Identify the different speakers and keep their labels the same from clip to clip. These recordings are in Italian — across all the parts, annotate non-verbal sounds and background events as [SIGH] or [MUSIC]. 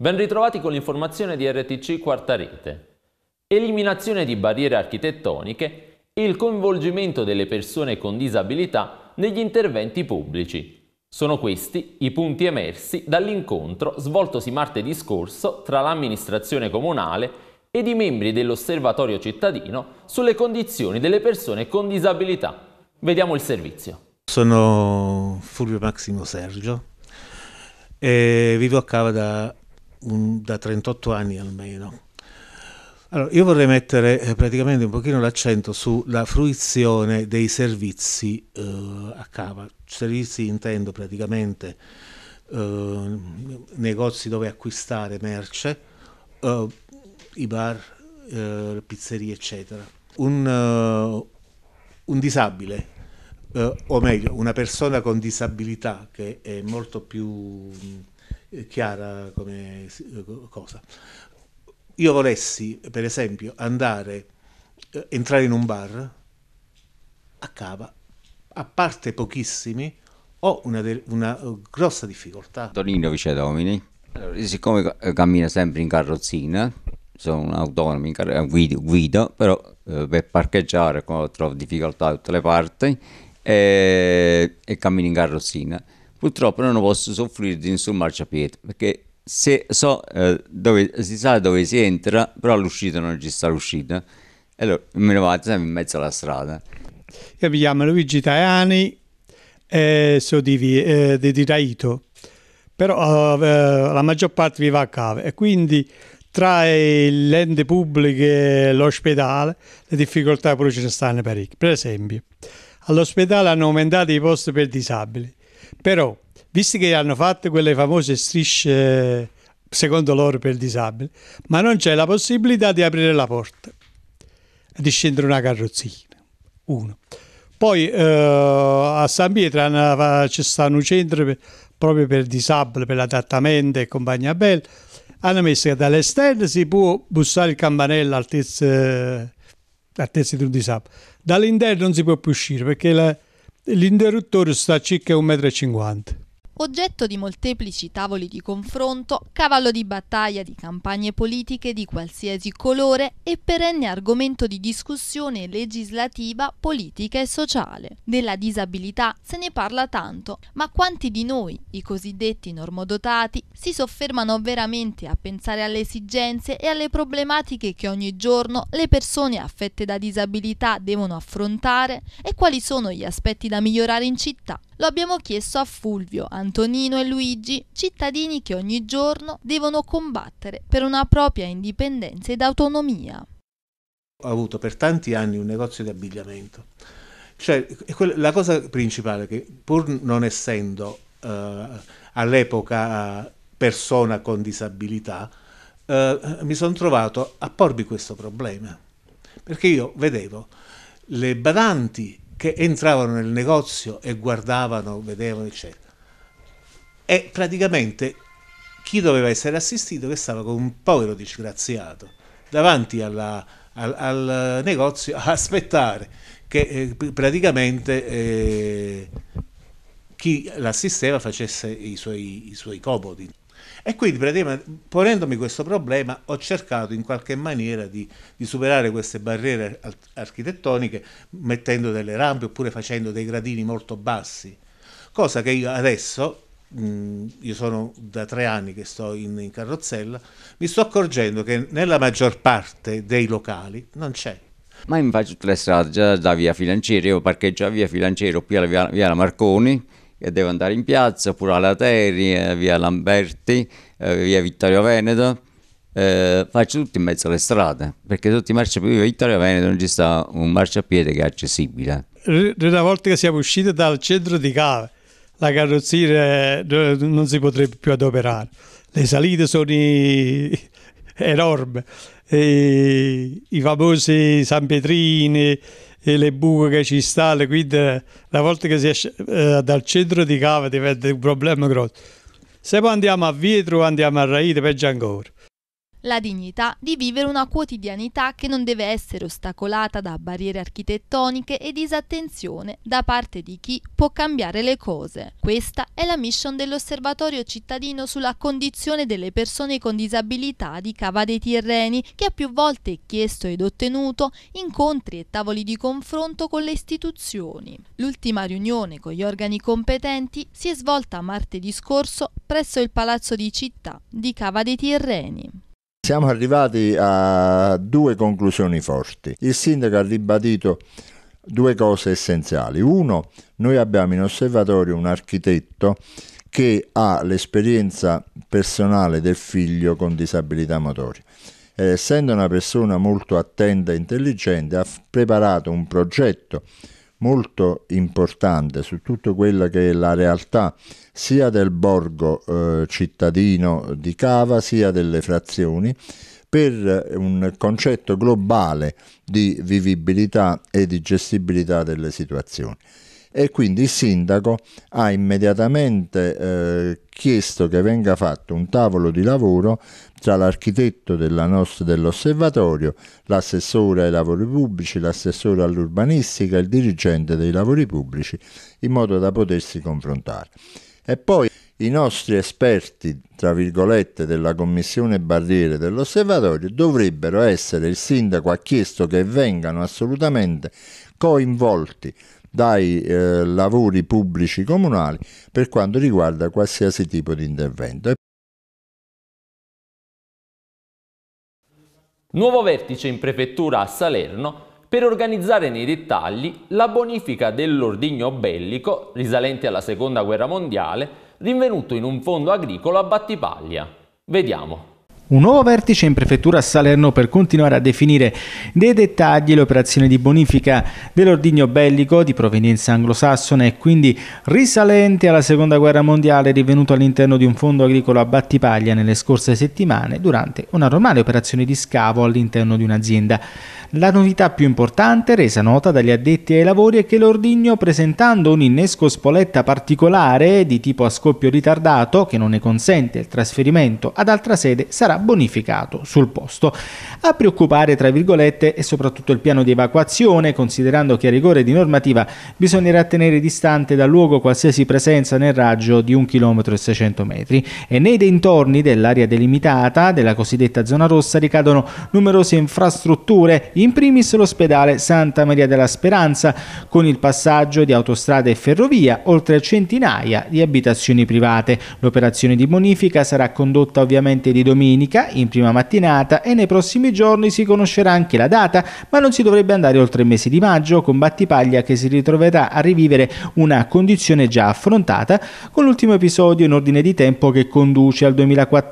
Speaker 1: Ben ritrovati con l'informazione di RTC Quarta Rete. Eliminazione di barriere architettoniche e il coinvolgimento delle persone con disabilità negli interventi pubblici. Sono questi i punti emersi dall'incontro svoltosi martedì scorso tra l'amministrazione comunale ed i membri dell'osservatorio cittadino sulle condizioni delle persone con disabilità. Vediamo il servizio.
Speaker 2: Sono Fulvio Massimo Sergio, e vivo a Cava da un, da 38 anni almeno. Allora, io vorrei mettere eh, praticamente un pochino l'accento sulla fruizione dei servizi eh, a cava. Servizi intendo praticamente eh, negozi dove acquistare merce, eh, i bar, eh, pizzerie, eccetera. Un, eh, un disabile, o meglio, una persona con disabilità che è molto più... Mh, eh, chiara come eh, cosa. Io volessi, per esempio, andare, eh, entrare in un bar, a cava, a parte pochissimi, ho una, una grossa difficoltà.
Speaker 3: Torino vice domini, allora, siccome cammina sempre in carrozzina, sono un autonomo, in car- guido, guido, però eh, per parcheggiare trovo difficoltà da tutte le parti e, e cammino in carrozzina purtroppo non posso soffrire di nessun marciapiede perché se so eh, dove si sa dove si entra però all'uscita non ci sta l'uscita e allora me ne vado sempre in mezzo alla strada
Speaker 4: io mi chiamo Luigi Tajani eh, sono di, eh, di, Raito però eh, la maggior parte vive a Cave e quindi tra l'ente pubblico e l'ospedale le difficoltà pure ci stanno parecchie per esempio all'ospedale hanno aumentato i posti per disabili però, visto che hanno fatto quelle famose strisce secondo loro per disabili, ma non c'è la possibilità di aprire la porta, di scendere una carrozzina. Uno. Poi eh, a San Pietro c'è stato un centro per, proprio per disabili, per l'adattamento e compagnia bella. Hanno messo che dall'esterno si può bussare il campanello all'altezza, eh, all'altezza di un disabile. Dall'interno non si può più uscire perché la, L'interruttore sta a circa 1,50 m
Speaker 5: oggetto di molteplici tavoli di confronto, cavallo di battaglia di campagne politiche di qualsiasi colore e perenne argomento di discussione legislativa, politica e sociale. Della disabilità se ne parla tanto, ma quanti di noi, i cosiddetti normodotati, si soffermano veramente a pensare alle esigenze e alle problematiche che ogni giorno le persone affette da disabilità devono affrontare e quali sono gli aspetti da migliorare in città? Lo abbiamo chiesto a Fulvio, Antonino e Luigi, cittadini che ogni giorno devono combattere per una propria indipendenza ed autonomia.
Speaker 2: Ho avuto per tanti anni un negozio di abbigliamento. Cioè, la cosa principale è che pur non essendo uh, all'epoca eh, persona con disabilità, uh, mi sono trovato a porvi questo problema. Perché io vedevo le badanti che entravano nel negozio e guardavano, vedevano, eccetera e praticamente chi doveva essere assistito che stava con un povero disgraziato davanti alla, al, al, negozio a aspettare che eh, praticamente eh, chi l'assisteva facesse i suoi, i suoi comodi. E quindi ponendomi questo problema ho cercato in qualche maniera di, di, superare queste barriere architettoniche mettendo delle rampe oppure facendo dei gradini molto bassi, cosa che io adesso mh, mm, io sono da tre anni che sto in, in, carrozzella, mi sto accorgendo che nella maggior parte dei locali non c'è.
Speaker 3: Ma in faccio tutte le strade, già da via Filancieri, io parcheggio a via Filancieri oppure via, via Marconi, e devo andare in piazza, oppure alla Teri, eh, via Lamberti, eh, via Vittorio Veneto. Eh, faccio tutto in mezzo alle strade perché tutti i marciapiedi Vittorio Veneto non ci sta un marciapiede che è accessibile
Speaker 4: una volta che siamo usciti dal centro di Cave la carrozziera eh, non si potrebbe più adoperare. Le salite sono i... [LAUGHS] enormi, e i famosi San Pietrini e le buche che ci stanno, quindi eh, una volta che si esce eh, dal centro di cava diventa un problema grosso. Se poi andiamo a Vietro andiamo a Raite, peggio ancora
Speaker 5: la dignità di vivere una quotidianità che non deve essere ostacolata da barriere architettoniche e disattenzione da parte di chi può cambiare le cose. Questa è la mission dell'Osservatorio cittadino sulla condizione delle persone con disabilità di Cava dei Tirreni, che ha più volte chiesto ed ottenuto incontri e tavoli di confronto con le istituzioni. L'ultima riunione con gli organi competenti si è svolta martedì scorso presso il Palazzo di Città di Cava dei Tirreni.
Speaker 6: Siamo arrivati a due conclusioni forti. Il sindaco ha ribadito due cose essenziali. Uno, noi abbiamo in osservatorio un architetto che ha l'esperienza personale del figlio con disabilità motoria. Eh, essendo una persona molto attenta e intelligente, ha preparato un progetto molto importante su tutto quello che è la realtà sia del borgo eh, cittadino di Cava sia delle frazioni per un concetto globale di vivibilità e di gestibilità delle situazioni e quindi il sindaco ha immediatamente eh, chiesto che venga fatto un tavolo di lavoro tra l'architetto nostra, dell'osservatorio, l'assessore ai lavori pubblici, l'assessore all'urbanistica e il dirigente dei lavori pubblici in modo da potersi confrontare. E poi i nostri esperti, tra virgolette, della Commissione Barriere dell'Osservatorio dovrebbero essere, il sindaco ha chiesto che vengano assolutamente coinvolti dai eh, lavori pubblici comunali per quanto riguarda qualsiasi tipo di intervento.
Speaker 1: Nuovo vertice in prefettura a Salerno per organizzare nei dettagli la bonifica dell'ordigno bellico risalente alla seconda guerra mondiale rinvenuto in un fondo agricolo a Battipaglia. Vediamo.
Speaker 7: Un nuovo vertice in prefettura a Salerno per continuare a definire dei dettagli l'operazione di bonifica dell'ordigno bellico di provenienza anglosassone e quindi risalente alla seconda guerra mondiale rivenuto all'interno di un fondo agricolo a Battipaglia nelle scorse settimane durante una normale operazione di scavo all'interno di un'azienda. La novità più importante resa nota dagli addetti ai lavori è che l'ordigno, presentando un innesco spoletta particolare di tipo a scoppio ritardato che non ne consente il trasferimento ad altra sede, sarà bonificato sul posto. A preoccupare, tra virgolette, è soprattutto il piano di evacuazione, considerando che a rigore di normativa bisognerà tenere distante dal luogo qualsiasi presenza nel raggio di 1,6 km metri e nei dintorni dell'area delimitata della cosiddetta zona rossa ricadono numerose infrastrutture in primis l'ospedale Santa Maria della Speranza, con il passaggio di autostrada e ferrovia, oltre a centinaia di abitazioni private. L'operazione di bonifica sarà condotta ovviamente di domenica, in prima mattinata, e nei prossimi giorni si conoscerà anche la data, ma non si dovrebbe andare oltre il mese di maggio, con Battipaglia che si ritroverà a rivivere una condizione già affrontata, con l'ultimo episodio in ordine di tempo che conduce al 2014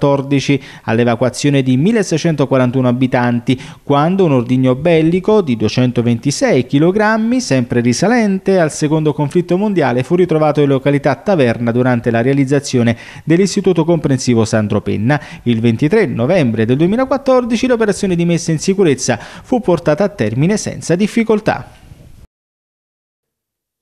Speaker 7: all'evacuazione di 1641 abitanti, quando un ordigno bellico di 226 kg, sempre risalente al secondo conflitto mondiale, fu ritrovato in località Taverna durante la realizzazione dell'Istituto Comprensivo Sandro Penna. Il 23 novembre del 2014 l'operazione di messa in sicurezza fu portata a termine senza difficoltà.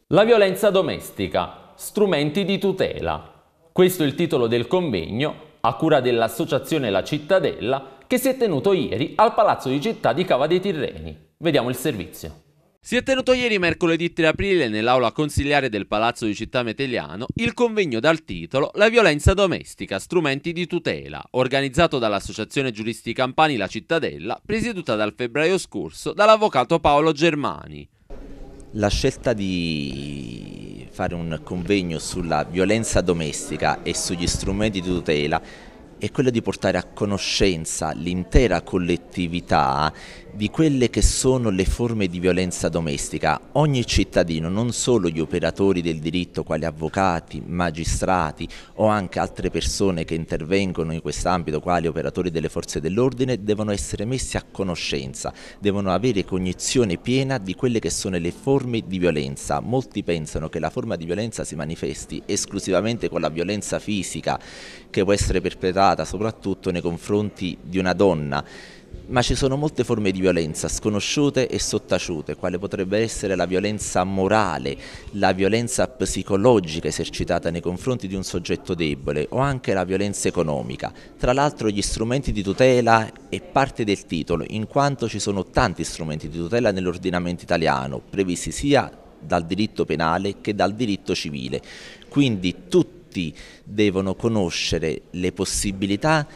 Speaker 1: La violenza domestica, strumenti di tutela. Questo è il titolo del convegno a cura dell'associazione La Cittadella, che si è tenuto ieri al Palazzo di Città di Cava dei Tirreni. Vediamo il servizio. Si è tenuto ieri mercoledì 3 aprile nell'aula consiliare del Palazzo di Città Meteliano il convegno dal titolo La violenza domestica, strumenti di tutela, organizzato dall'Associazione Giuristi Campani La Cittadella, presieduta dal febbraio scorso dall'avvocato Paolo Germani.
Speaker 8: La scelta di fare un convegno sulla violenza domestica e sugli strumenti di tutela è quella di portare a conoscenza l'intera collettività di quelle che sono le forme di violenza domestica. Ogni cittadino, non solo gli operatori del diritto quali avvocati, magistrati o anche altre persone che intervengono in quest'ambito quali operatori delle forze dell'ordine, devono essere messi a conoscenza, devono avere cognizione piena di quelle che sono le forme di violenza. Molti pensano che la forma di violenza si manifesti esclusivamente con la violenza fisica che può essere perpetrata soprattutto nei confronti di una donna ma ci sono molte forme di violenza sconosciute e sottaciute, quale potrebbe essere la violenza morale, la violenza psicologica esercitata nei confronti di un soggetto debole o anche la violenza economica. Tra l'altro gli strumenti di tutela è parte del titolo, in quanto ci sono tanti strumenti di tutela nell'ordinamento italiano, previsti sia dal diritto penale che dal diritto civile. Quindi tutti devono conoscere le possibilità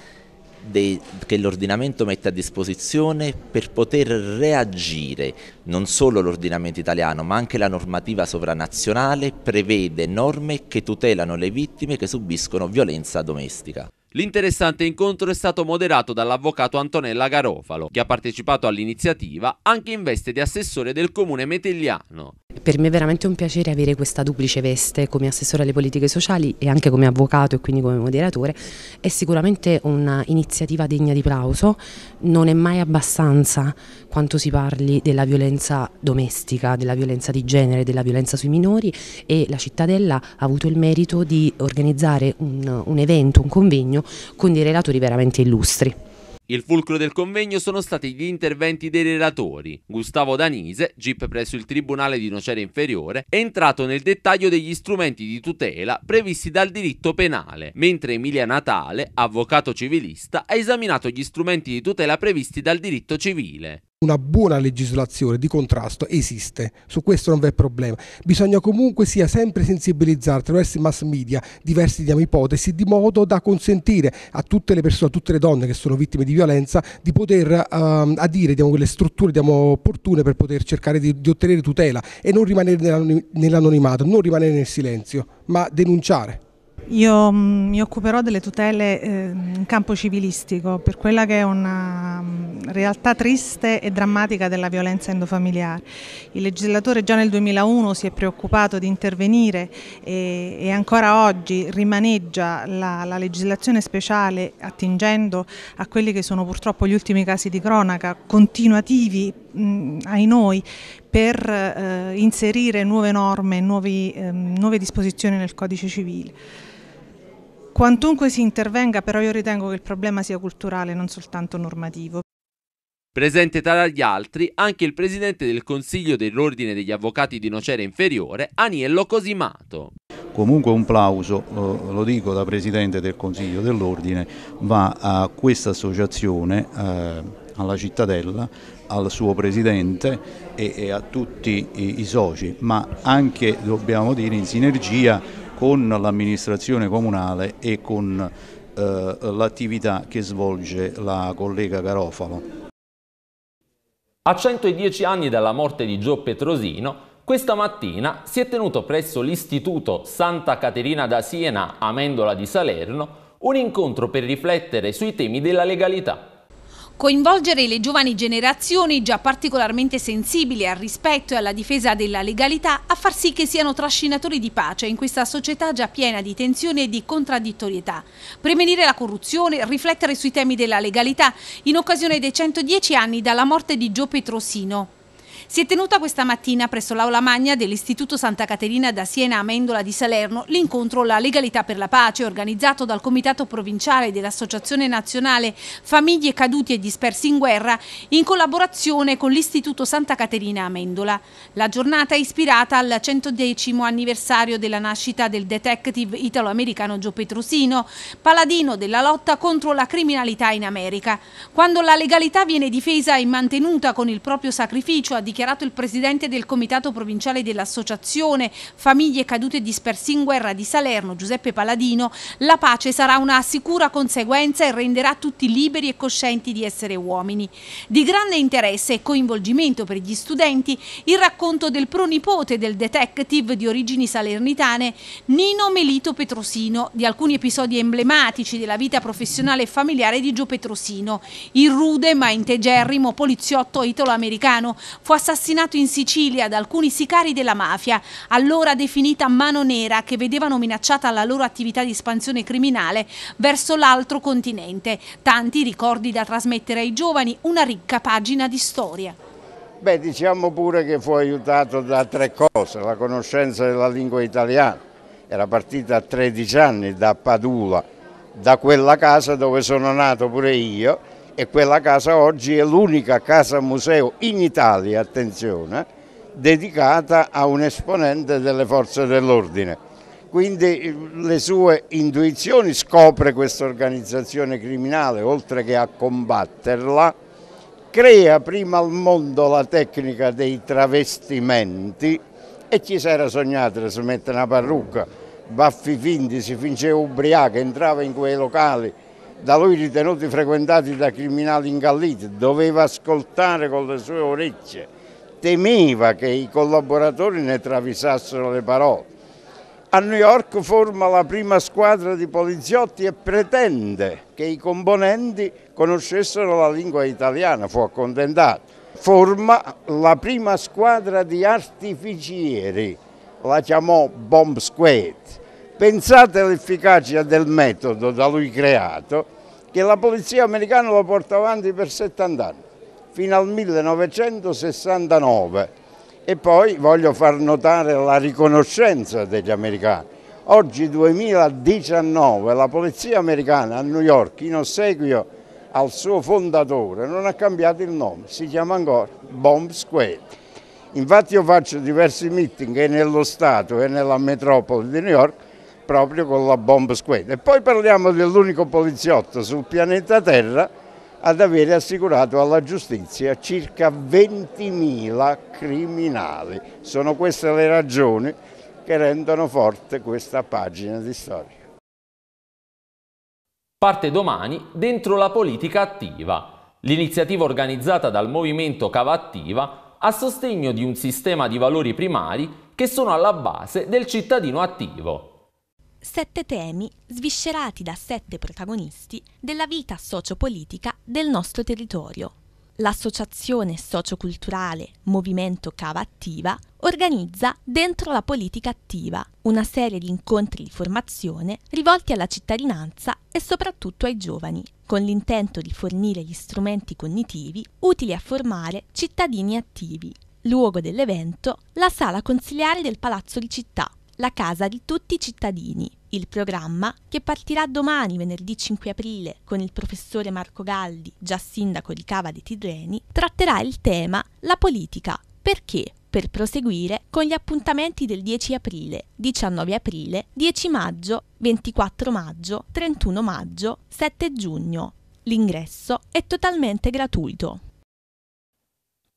Speaker 8: dei, che l'ordinamento mette a disposizione per poter reagire. Non solo l'ordinamento italiano, ma anche la normativa sovranazionale prevede norme che tutelano le vittime che subiscono violenza domestica.
Speaker 1: L'interessante incontro è stato moderato dall'avvocato Antonella Garofalo, che ha partecipato all'iniziativa anche in veste di assessore del comune metelliano.
Speaker 9: Per me è veramente un piacere avere questa duplice veste come assessore alle politiche sociali e anche come avvocato e quindi come moderatore. È sicuramente un'iniziativa degna di plauso, non è mai abbastanza quanto si parli della violenza domestica, della violenza di genere, della violenza sui minori e la cittadella ha avuto il merito di organizzare un, un evento, un convegno con dei relatori veramente illustri.
Speaker 1: Il fulcro del convegno sono stati gli interventi dei relatori. Gustavo Danise, GIP presso il Tribunale di Nocera Inferiore, è entrato nel dettaglio degli strumenti di tutela previsti dal diritto penale, mentre Emilia Natale, avvocato civilista, ha esaminato gli strumenti di tutela previsti dal diritto civile
Speaker 7: una buona legislazione di contrasto esiste, su questo non v'è problema. Bisogna comunque sia sempre sensibilizzare attraverso i mass media diversi diamo ipotesi di modo da consentire a tutte le persone, a tutte le donne che sono vittime di violenza di poter ehm, adire diciamo, quelle strutture diciamo, opportune per poter cercare di, di ottenere tutela e non rimanere nell'anonimato, non rimanere nel silenzio, ma denunciare.
Speaker 9: Io mm, mi occuperò delle tutele eh, in campo civilistico per quella che è una mm, realtà triste e drammatica della violenza endofamiliare. Il legislatore già nel 2001 si è preoccupato di intervenire e, ancora oggi rimaneggia la, legislazione speciale attingendo a quelli che sono purtroppo gli ultimi casi di cronaca continuativi mm, ai noi per eh, inserire nuove norme, nuovi, ehm, nuove disposizioni nel codice civile. Quantunque si intervenga, però io ritengo che il problema sia culturale, non soltanto normativo.
Speaker 1: Presente tra gli altri anche il presidente del Consiglio dell'Ordine degli Avvocati di Nocera Inferiore, Aniello Cosimato.
Speaker 10: Comunque un plauso, eh, lo dico da presidente del Consiglio dell'Ordine, va a questa associazione, eh, alla cittadella, al suo presidente e a tutti i soci, ma anche dobbiamo dire in sinergia con l'amministrazione comunale e con eh, l'attività che svolge la collega Garofalo.
Speaker 1: A 110 anni dalla morte di Gio Petrosino, questa mattina si è tenuto presso l'Istituto Santa Caterina da Siena, Amendola di Salerno, un incontro per riflettere sui temi della legalità.
Speaker 9: Coinvolgere le giovani generazioni già particolarmente sensibili al rispetto e alla difesa della legalità a far sì che siano trascinatori di pace in questa società già piena di tensioni e di contraddittorietà. Prevenire la corruzione, riflettere sui temi della legalità in occasione dei 110 anni dalla morte di Gio Petrosino. Si è tenuta questa mattina presso l'Aula Magna dell'Istituto Santa Caterina da Siena a Mendola di Salerno l'incontro La Legalità per la Pace organizzato dal Comitato Provinciale dell'Associazione Nazionale Famiglie Caduti e Dispersi in Guerra in collaborazione con l'Istituto Santa Caterina a Mendola. La giornata è ispirata al 110 anniversario della nascita del detective italo-americano Gio Petrosino, paladino della lotta contro la criminalità in America. Quando la legalità viene difesa e mantenuta con il proprio sacrificio, ha dichiarato dichiarato il presidente del comitato provinciale dell'associazione Famiglie cadute e dispersi in guerra di Salerno, Giuseppe Paladino, la pace sarà una sicura conseguenza e renderà tutti liberi e coscienti di essere uomini. Di grande interesse e coinvolgimento per gli studenti il racconto del pronipote del detective di origini salernitane Nino Melito Petrosino di alcuni episodi emblematici della vita professionale e familiare di Gio Petrosino, il rude ma integerrimo poliziotto italo-americano fu assassinato assassinato in Sicilia da alcuni sicari della mafia, allora definita mano nera, che vedevano minacciata la loro attività di espansione criminale verso l'altro continente. Tanti ricordi da trasmettere ai giovani, una ricca pagina di storia.
Speaker 10: Beh, diciamo pure che fu aiutato da tre cose, la conoscenza della lingua italiana, era partita a 13 anni da Padula, da quella casa dove sono nato pure io e quella casa oggi è l'unica casa museo in Italia, attenzione, dedicata a un esponente delle forze dell'ordine. Quindi eh, le sue intuizioni scopre questa organizzazione criminale, oltre che a combatterla, crea prima al mondo la tecnica dei travestimenti e chi si era sognato di smettere una parrucca, baffi finti, si fingeva ubriaca, entrava in quei locali da lui ritenuti frequentati da criminali ingalliti, doveva ascoltare con le sue orecchie, temeva che i collaboratori ne travisassero le parole. A New York forma la prima squadra di poliziotti e pretende che i componenti conoscessero la lingua italiana, fu accontentato. Forma la prima squadra di artificieri, la chiamò Bomb Squad Pensate all'efficacia del metodo da lui creato che la polizia americana lo porta avanti per 70 anni, fino al 1969. E poi voglio far notare la riconoscenza degli americani. Oggi 2019 la polizia americana a New York in ossequio al suo fondatore non ha cambiato il nome, si chiama ancora Bomb Squad. Infatti io faccio diversi meeting e nello Stato e nella metropoli di New York proprio con la bomba squad. E poi parliamo dell'unico poliziotto sul pianeta Terra ad avere assicurato alla giustizia circa 20.000 criminali. Sono queste le ragioni che rendono forte questa pagina di storia.
Speaker 1: Parte domani dentro la politica attiva. L'iniziativa organizzata dal movimento Cava Attiva a sostegno di un sistema di valori primari che sono alla base del cittadino attivo
Speaker 11: sette temi sviscerati da sette protagonisti della vita sociopolitica del nostro territorio. L'associazione socioculturale Movimento Cava Attiva organizza Dentro la politica attiva, una serie di incontri di formazione rivolti alla cittadinanza e soprattutto ai giovani, con l'intento di fornire gli strumenti cognitivi utili a formare cittadini attivi. Luogo dell'evento, la sala consiliare del Palazzo di Città, la casa di tutti i cittadini, il programma che partirà domani, venerdì 5 aprile, con il professore Marco Galdi, già sindaco di Cava dei Tidreni, tratterà il tema La politica. Perché? Per proseguire con gli appuntamenti del 10 aprile, 19 aprile, 10 maggio, 24 maggio, 31 maggio, 7 giugno. L'ingresso è totalmente gratuito.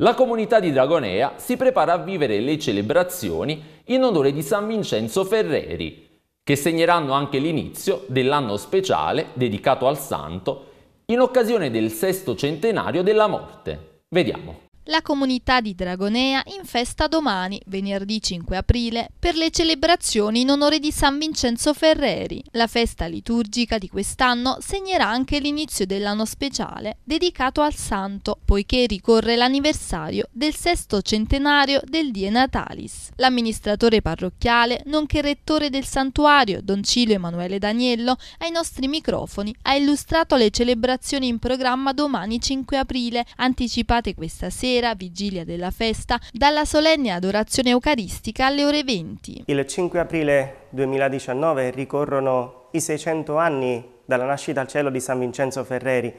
Speaker 1: La comunità di Dragonea si prepara a vivere le celebrazioni in onore di San Vincenzo Ferreri, che segneranno anche l'inizio dell'anno speciale dedicato al santo in occasione del sesto centenario della morte. Vediamo.
Speaker 5: La comunità di Dragonea in festa domani, venerdì 5 aprile, per le celebrazioni in onore di San Vincenzo Ferreri. La festa liturgica di quest'anno segnerà anche l'inizio dell'anno speciale dedicato al santo, poiché ricorre l'anniversario del sesto centenario del Die Natalis. L'amministratore parrocchiale, nonché rettore del santuario, Don Cilio Emanuele Daniello, ai nostri microfoni ha illustrato le celebrazioni in programma domani 5 aprile, anticipate questa sera sera, vigilia della festa, dalla solenne adorazione eucaristica alle ore 20.
Speaker 12: Il 5 aprile 2019 ricorrono i 600 anni dalla nascita al cielo di San Vincenzo Ferreri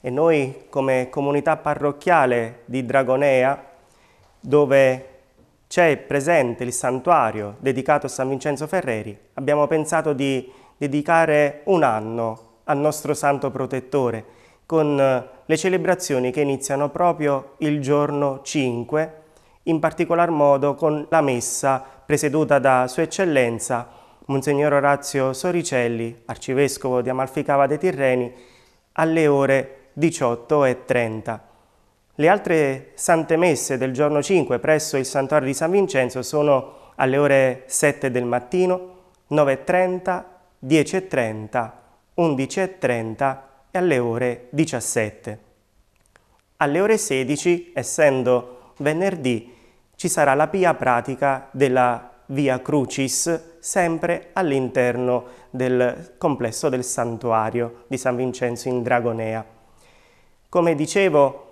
Speaker 12: e noi come comunità parrocchiale di Dragonea, dove c'è presente il santuario dedicato a San Vincenzo Ferreri, abbiamo pensato di dedicare un anno al nostro santo protettore con le celebrazioni che iniziano proprio il giorno 5, in particolar modo con la messa presieduta da Sua Eccellenza Monsignor Orazio Soricelli, arcivescovo di Amalficava dei Tirreni, alle ore 18.30. Le altre sante messe del giorno 5 presso il santuario di San Vincenzo sono alle ore 7 del mattino, 9.30, 10.30, 11.30 e alle ore 17. Alle ore 16, essendo venerdì, ci sarà la pia pratica della Via Crucis, sempre all'interno del complesso del santuario di San Vincenzo in Dragonea. Come dicevo,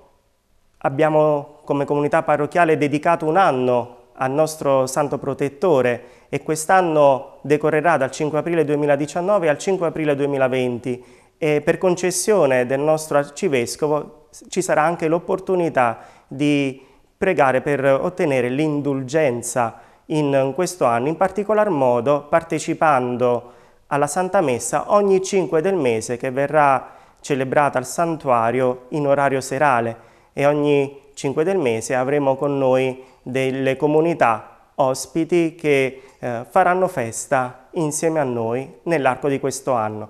Speaker 12: abbiamo come comunità parrocchiale dedicato un anno al nostro santo protettore e quest'anno decorrerà dal 5 aprile 2019 al 5 aprile 2020 e per concessione del nostro arcivescovo ci sarà anche l'opportunità di pregare per ottenere l'indulgenza in questo anno, in particolar modo partecipando alla Santa Messa ogni 5 del mese che verrà celebrata al santuario in orario serale e ogni 5 del mese avremo con noi delle comunità ospiti che eh, faranno festa insieme a noi nell'arco di questo anno.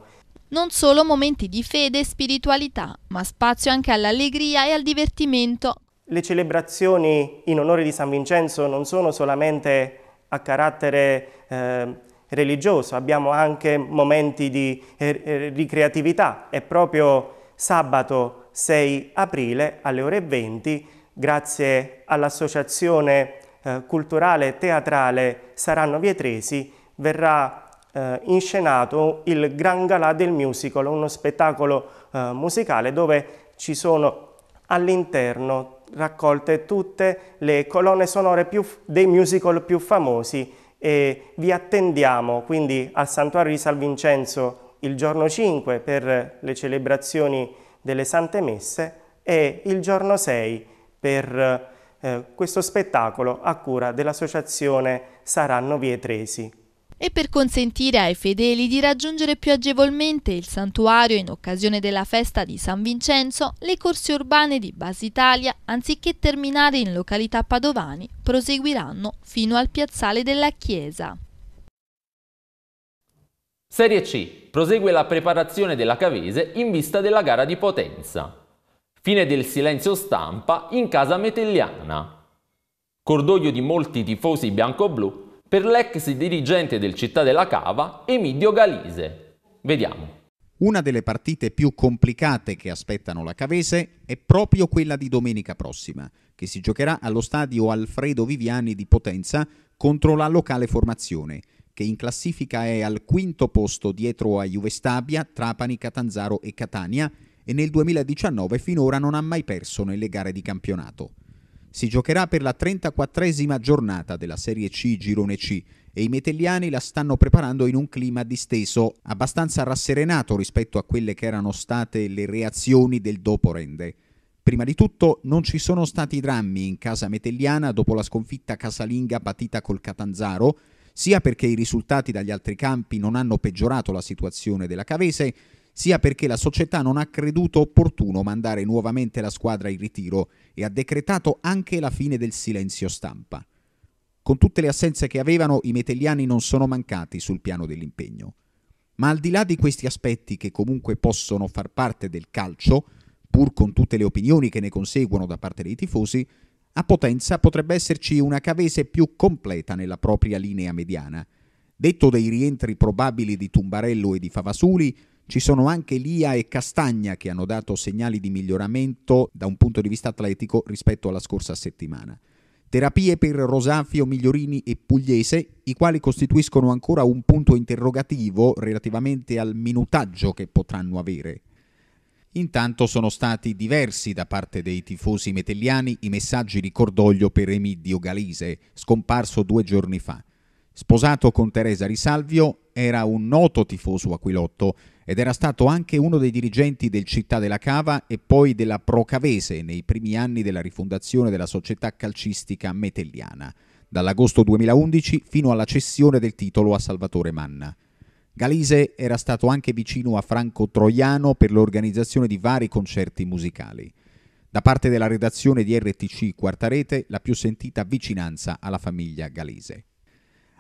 Speaker 5: Non solo momenti di fede e spiritualità, ma spazio anche all'allegria e al divertimento.
Speaker 12: Le celebrazioni in onore di San Vincenzo non sono solamente a carattere eh, religioso, abbiamo anche momenti di eh, eh ricreatività. È proprio sabato 6 aprile alle ore 20, grazie all'Associazione eh, Culturale Teatrale Saranno Vietresi, verrà eh, inscenato il Gran Galà del Musical, uno spettacolo eh, musicale dove ci sono all'interno raccolte tutte le colonne sonore più, dei musical più famosi e vi attendiamo quindi al Santuario di San Vincenzo il giorno 5 per le celebrazioni delle Sante Messe e il giorno 6 per eh, questo spettacolo a cura dell'associazione Saranno Vietresi.
Speaker 5: E per consentire ai fedeli di raggiungere più agevolmente il santuario in occasione della festa di San Vincenzo, le corse urbane di Basitalia, anziché terminare in località Padovani, proseguiranno fino al piazzale della chiesa.
Speaker 1: Serie C. Prosegue la preparazione della Cavese in vista della gara di Potenza. Fine del silenzio stampa in casa metelliana. Cordoglio di molti tifosi bianco-blu per l'ex dirigente del Città della Cava, Emidio Galise.
Speaker 13: Vediamo. Una delle partite più complicate che aspettano la Cavese è proprio quella di domenica prossima, che si giocherà allo stadio Alfredo Viviani di Potenza contro la locale formazione, che in classifica è al quinto posto dietro a Juve Stabia, Trapani, Catanzaro e Catania e nel 2019 finora non ha mai perso nelle gare di campionato si giocherà per la 34esima giornata della Serie C Girone C e i metelliani la stanno preparando in un clima disteso, abbastanza rasserenato rispetto a quelle che erano state le reazioni del dopo rende. Prima di tutto non ci sono stati drammi in casa metelliana dopo la sconfitta casalinga patita col Catanzaro, sia perché i risultati dagli altri campi non hanno peggiorato la situazione della Cavese, sia perché la società non ha creduto opportuno mandare nuovamente la squadra in ritiro e ha decretato anche la fine del silenzio stampa. Con tutte le assenze che avevano, i metelliani non sono mancati sul piano dell'impegno. Ma al di là di questi aspetti che comunque possono far parte del calcio, pur con tutte le opinioni che ne conseguono da parte dei tifosi, a Potenza potrebbe esserci una cavese più completa nella propria linea mediana. Detto dei rientri probabili di Tumbarello e di Favasuli, ci sono anche Lia e Castagna che hanno dato segnali di miglioramento da un punto di vista atletico rispetto alla scorsa settimana. Terapie per Rosafio, Migliorini e Pugliese, i quali costituiscono ancora un punto interrogativo relativamente al minutaggio che potranno avere. Intanto sono stati diversi da parte dei tifosi metelliani i messaggi di cordoglio per Emidio Galise, scomparso due giorni fa. Sposato con Teresa Risalvio, era un noto tifoso aquilotto ed era stato anche uno dei dirigenti del Città della Cava e poi della Procavese nei primi anni della rifondazione della società calcistica metelliana, dall'agosto 2011 fino alla cessione del titolo a Salvatore Manna. Galise era stato anche vicino a Franco Troiano per l'organizzazione di vari concerti musicali. Da parte della redazione di RTC Quarta Rete, la più sentita vicinanza alla famiglia Galise.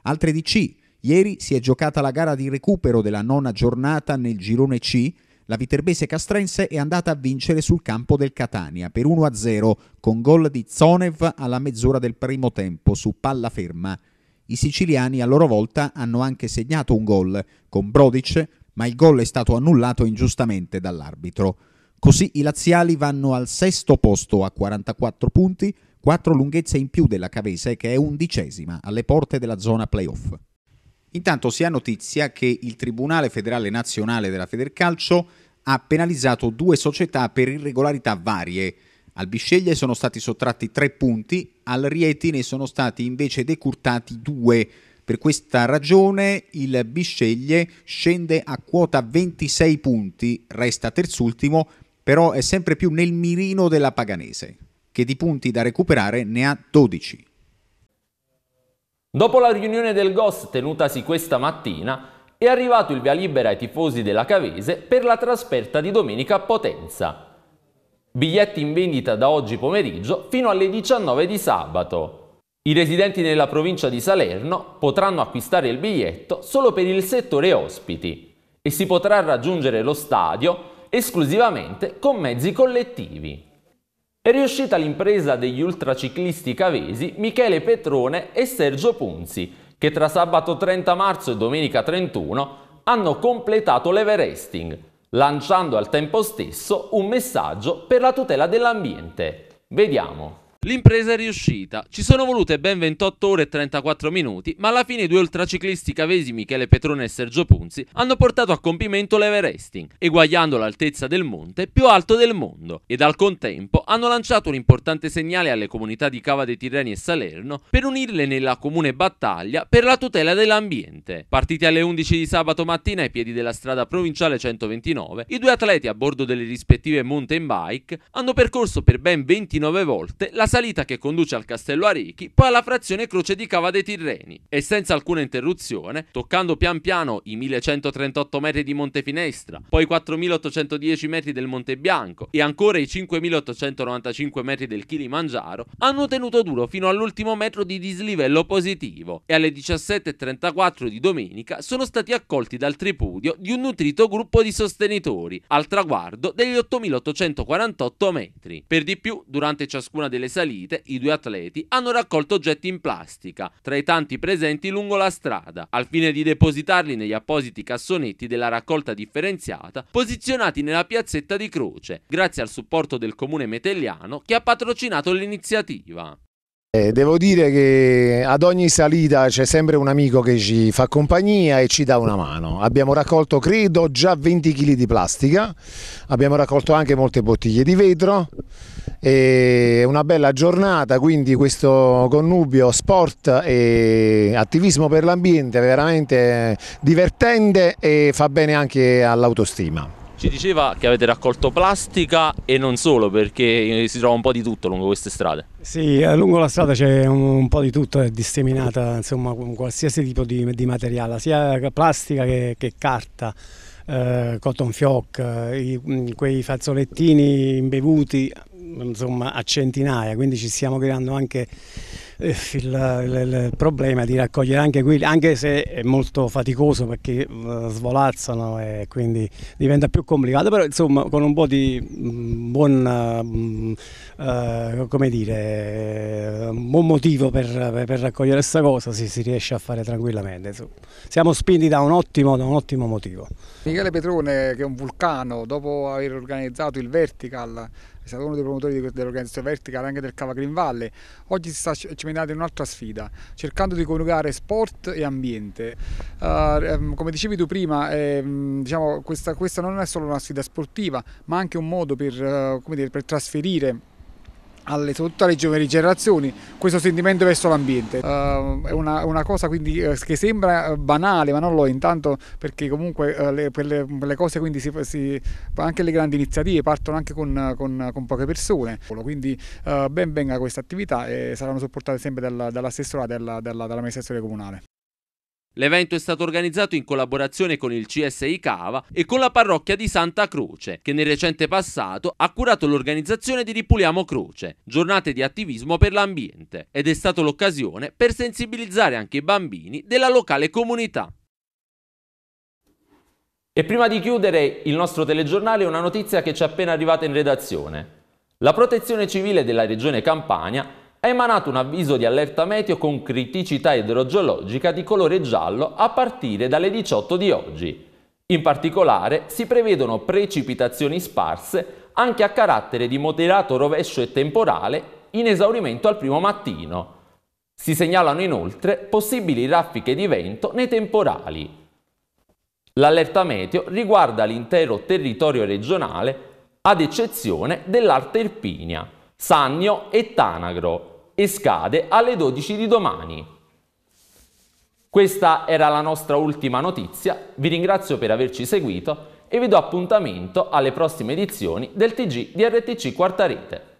Speaker 13: Altre DC Ieri si è giocata la gara di recupero della nona giornata nel girone C. La Viterbese Castrense è andata a vincere sul campo del Catania per 1-0 con gol di Zonev alla mezz'ora del primo tempo su palla ferma. I siciliani a loro volta hanno anche segnato un gol con Brodic, ma il gol è stato annullato ingiustamente dall'arbitro. Così i laziali vanno al sesto posto a 44 punti, 4 lunghezze in più della Cavese che è undicesima alle porte della zona playoff. Intanto si ha notizia che il Tribunale Federale Nazionale della Federcalcio ha penalizzato due società per irregolarità varie. Al Bisceglie sono stati sottratti tre punti, al Rieti ne sono stati invece decurtati due. Per questa ragione il Bisceglie scende a quota 26 punti, resta terzultimo, però è sempre più nel mirino della Paganese, che di punti da recuperare ne ha 12.
Speaker 1: Dopo la riunione del GOS tenutasi questa mattina, è arrivato il via libera ai tifosi della Cavese per la trasferta di domenica a Potenza. Biglietti in vendita da oggi pomeriggio fino alle 19 di sabato. I residenti nella provincia di Salerno potranno acquistare il biglietto solo per il settore ospiti e si potrà raggiungere lo stadio esclusivamente con mezzi collettivi. È riuscita l'impresa degli ultraciclisti cavesi Michele Petrone e Sergio Punzi, che tra sabato 30 marzo e domenica 31 hanno completato l'Everesting, lanciando al tempo stesso un messaggio per la tutela dell'ambiente. Vediamo. L'impresa è riuscita. Ci sono volute ben 28 ore e 34 minuti, ma alla fine i due ultraciclisti cavesi Michele Petrone e Sergio Punzi hanno portato a compimento l'Everesting, eguagliando l'altezza del monte più alto del mondo, E al contempo hanno lanciato un importante segnale alle comunità di Cava dei Tirreni e Salerno per unirle nella comune battaglia per la tutela dell'ambiente. Partiti alle 11 di sabato mattina ai piedi della strada provinciale 129, i due atleti a bordo delle rispettive mountain bike hanno percorso per ben 29 volte la salita che conduce al Castello Arichi, poi alla frazione Croce di Cava dei Tirreni e senza alcuna interruzione, toccando pian piano i 1138 metri di Monte Finestra, poi i 4810 metri del Monte Bianco e ancora i 5895 metri del Kilimangiaro, hanno tenuto duro fino all'ultimo metro di dislivello positivo e alle 17.34 di domenica sono stati accolti dal tripudio di un nutrito gruppo di sostenitori al traguardo degli 8848 metri. Per di più, durante ciascuna delle salite salite, i due atleti hanno raccolto oggetti in plastica, tra i tanti presenti lungo la strada, al fine di depositarli negli appositi cassonetti della raccolta differenziata posizionati nella piazzetta di Croce, grazie al supporto del comune metelliano che ha patrocinato l'iniziativa.
Speaker 10: Eh, devo
Speaker 8: dire che ad ogni salita c'è sempre un amico che ci fa compagnia e ci dà una mano. Abbiamo raccolto, credo, già 20 kg di plastica, abbiamo raccolto anche molte bottiglie di vetro. È una bella giornata, quindi questo connubio sport e attivismo per l'ambiente è veramente divertente e fa bene anche all'autostima.
Speaker 1: Ci diceva che avete raccolto plastica e non solo, perché eh, si trova un po' di tutto lungo queste strade.
Speaker 8: Sì, eh, lungo la strada c'è un,
Speaker 4: un po' di tutto, è disseminata insomma qualsiasi tipo di, di materiale, sia plastica che, che carta. Eh, cotton fioc, eh, i, mm, quei fazzolettini imbevuti insomma a centinaia, quindi ci stiamo creando anche il, il, il, problema è di raccogliere anche quelli, anche se è molto faticoso perché eh, svolazzano e quindi diventa più complicato, però insomma con un po' di mm, buon, mm, eh, come dire, buon motivo per, per, per raccogliere questa cosa si, si, riesce a fare tranquillamente. Insomma. Siamo spinti da un, ottimo, da un ottimo motivo.
Speaker 13: Michele Petrone che è un vulcano, dopo aver organizzato il Vertical, è stato uno dei promotori dell'organizzazione vertical anche del Cava Green Valley. Oggi si sta cimentando in un'altra sfida, cercando di coniugare sport e ambiente. Uh, come dicevi tu prima, eh, diciamo, questa, questa, non è solo una sfida sportiva, ma anche un modo per, uh, dire, per trasferire alle, soprattutto alle giovani generazioni questo sentimento verso l'ambiente. Uh, è una, una, cosa quindi eh, che sembra eh, banale, ma non lo è intanto perché comunque le, per le, per le, cose quindi si, si, anche le grandi iniziative partono anche con, con, con poche persone. Quindi ben venga questa attività e saranno supportate sempre dall'assessorato della, e dalla, dall'amministrazione comunale.
Speaker 1: L'evento è stato organizzato in collaborazione con il CSI Cava e con la parrocchia di Santa Croce, che nel recente passato ha curato l'organizzazione di Ripuliamo Croce, giornate di attivismo per l'ambiente, ed è stata l'occasione per sensibilizzare anche i bambini della locale comunità. E prima di chiudere il nostro telegiornale una notizia che ci è appena arrivata in redazione. La protezione civile della regione Campania ha emanato un avviso di allerta meteo con criticità idrogeologica di colore giallo a partire dalle 18 di oggi. In particolare si prevedono precipitazioni sparse anche a carattere di moderato rovescio e temporale in esaurimento al primo mattino. Si segnalano inoltre possibili raffiche di vento nei temporali. L'allerta meteo riguarda l'intero territorio regionale ad eccezione dell'Arte Irpinia, Sannio e Tanagro, e scade alle 12 di domani. Questa era la nostra ultima notizia, vi ringrazio per averci seguito e vi do appuntamento alle prossime edizioni del TG di RTC Quarta Rete.